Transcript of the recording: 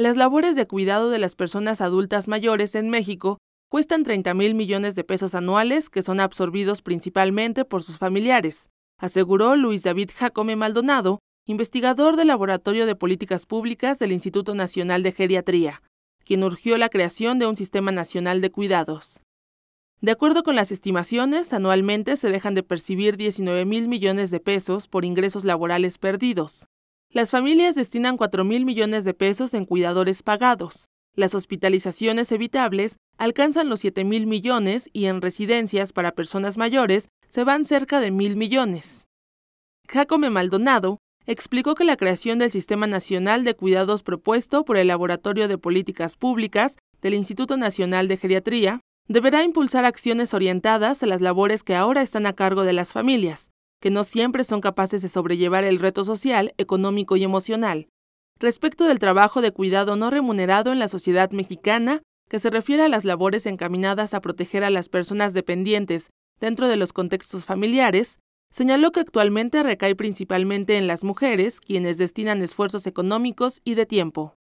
Las labores de cuidado de las personas adultas mayores en México cuestan 30 mil millones de pesos anuales que son absorbidos principalmente por sus familiares, aseguró Luis David Jacome Maldonado, investigador del Laboratorio de Políticas Públicas del Instituto Nacional de Geriatría, quien urgió la creación de un sistema nacional de cuidados. De acuerdo con las estimaciones, anualmente se dejan de percibir 19 mil millones de pesos por ingresos laborales perdidos, las familias destinan 4 mil millones de pesos en cuidadores pagados. Las hospitalizaciones evitables alcanzan los 7 mil millones y en residencias para personas mayores se van cerca de mil millones. Jacome Maldonado explicó que la creación del Sistema Nacional de Cuidados propuesto por el Laboratorio de Políticas Públicas del Instituto Nacional de Geriatría deberá impulsar acciones orientadas a las labores que ahora están a cargo de las familias, que no siempre son capaces de sobrellevar el reto social, económico y emocional. Respecto del trabajo de cuidado no remunerado en la sociedad mexicana, que se refiere a las labores encaminadas a proteger a las personas dependientes dentro de los contextos familiares, señaló que actualmente recae principalmente en las mujeres, quienes destinan esfuerzos económicos y de tiempo.